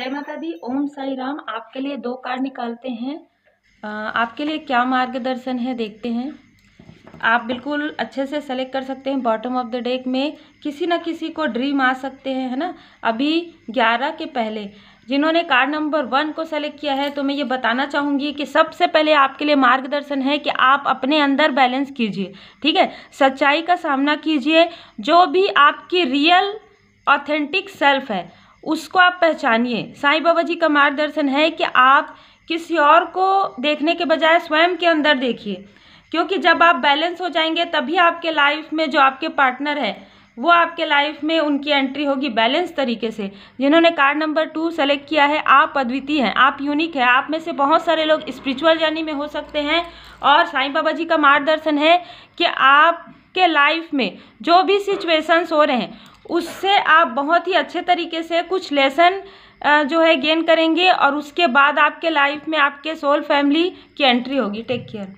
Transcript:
जय माता दी ओम साई राम आपके लिए दो कार्ड निकालते हैं आपके लिए क्या मार्गदर्शन है देखते हैं आप बिल्कुल अच्छे से सेलेक्ट कर सकते हैं बॉटम ऑफ द डेक में किसी ना किसी को ड्रीम आ सकते हैं है ना अभी ग्यारह के पहले जिन्होंने कार्ड नंबर वन को सेलेक्ट किया है तो मैं ये बताना चाहूँगी कि सबसे पहले आपके लिए मार्गदर्शन है कि आप अपने अंदर बैलेंस कीजिए ठीक है सच्चाई का सामना कीजिए जो भी आपकी रियल ऑथेंटिक सेल्फ है उसको आप पहचानिए साईं बाबा जी का मार्गदर्शन है कि आप किसी और को देखने के बजाय स्वयं के अंदर देखिए क्योंकि जब आप बैलेंस हो जाएंगे तभी आपके लाइफ में जो आपके पार्टनर है वो आपके लाइफ में उनकी एंट्री होगी बैलेंस तरीके से जिन्होंने कार्ड नंबर टू सेलेक्ट किया है आप अद्वितीय हैं आप यूनिक है आप में से बहुत सारे लोग स्पिरिचुअल जर्नी में हो सकते हैं और साईं बाबा जी का मार्गदर्शन है कि आपके लाइफ में जो भी सिचुएशंस हो रहे हैं उससे आप बहुत ही अच्छे तरीके से कुछ लेसन जो है गेन करेंगे और उसके बाद आपके लाइफ में आपके सोल फैमिली की एंट्री होगी टेक केयर